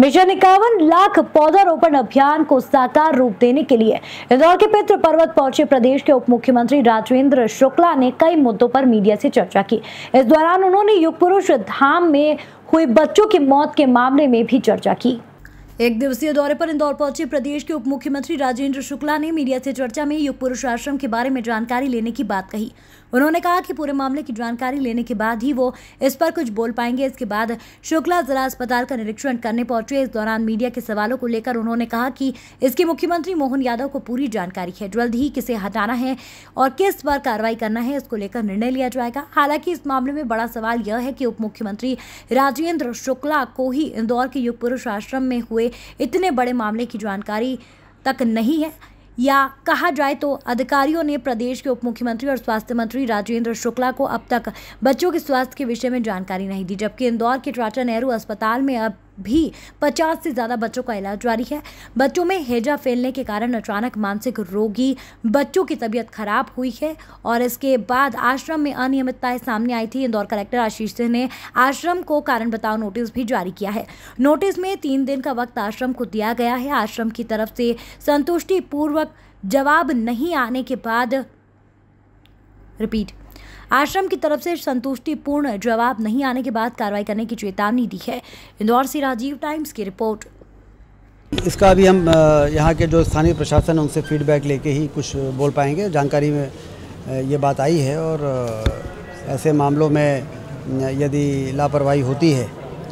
mission इक्यावन लाख पौधारोपण अभियान को साकार रूप देने के लिए इंदौर के पितृ पर्वत पहुंचे प्रदेश के उप मुख्यमंत्री राजेंद्र शुक्ला ने कई मुद्दों पर मीडिया से चर्चा की इस दौरान उन्होंने युग पुरुष धाम में हुई बच्चों की मौत के मामले में भी चर्चा की एक दिवसीय दौरे पर इंदौर पहुंचे प्रदेश के उप मुख्यमंत्री राजेंद्र शुक्ला ने मीडिया से चर्चा में युग पुरुष आश्रम के बारे में जानकारी लेने की बात कही उन्होंने कहा कि पूरे मामले की जानकारी लेने के बाद ही वो इस पर कुछ बोल पाएंगे इसके बाद शुक्ला जिला अस्पताल का निरीक्षण करने पहुंचे इस दौरान मीडिया के सवालों को लेकर उन्होंने कहा कि इसकी मुख्यमंत्री मोहन यादव को पूरी जानकारी है जल्द ही किसे हटाना है और किस पर कार्रवाई करना है इसको लेकर निर्णय लिया जाएगा हालांकि इस मामले में बड़ा सवाल यह है कि उप मुख्यमंत्री राजेंद्र शुक्ला को ही इंदौर के युग पुरुष आश्रम में हुए इतने बड़े मामले की जानकारी तक नहीं है या कहा जाए तो अधिकारियों ने प्रदेश के उप मुख्यमंत्री और स्वास्थ्य मंत्री राजेंद्र शुक्ला को अब तक बच्चों के स्वास्थ्य के विषय में जानकारी नहीं दी जबकि इंदौर के टाटा नेहरू अस्पताल में अब भी पचास से ज़्यादा बच्चों का इलाज जारी है बच्चों में हेजा फैलने के कारण अचानक मानसिक रोगी बच्चों की तबीयत खराब हुई है और इसके बाद आश्रम में अनियमितताएं सामने आई थी इंदौर कलेक्टर आशीष सिंह ने आश्रम को कारण बताओ नोटिस भी जारी किया है नोटिस में तीन दिन का वक्त आश्रम को दिया गया है आश्रम की तरफ से संतुष्टिपूर्वक जवाब नहीं आने के बाद रिपीट आश्रम की तरफ से संतुष्टिपूर्ण जवाब नहीं आने के बाद कार्रवाई करने की चेतावनी दी है इंदौर से राजीव टाइम्स की रिपोर्ट इसका अभी हम यहाँ के जो स्थानीय प्रशासन है उनसे फीडबैक लेके ही कुछ बोल पाएंगे जानकारी में ये बात आई है और ऐसे मामलों में यदि लापरवाही होती है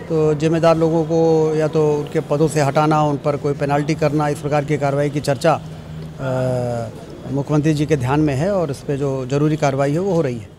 तो जिम्मेदार लोगों को या तो उनके पदों से हटाना उन पर कोई पेनल्टी करना इस प्रकार की कार्रवाई की चर्चा मुख्यमंत्री जी के ध्यान में है और इस पर जो जरूरी कार्रवाई है वो हो रही है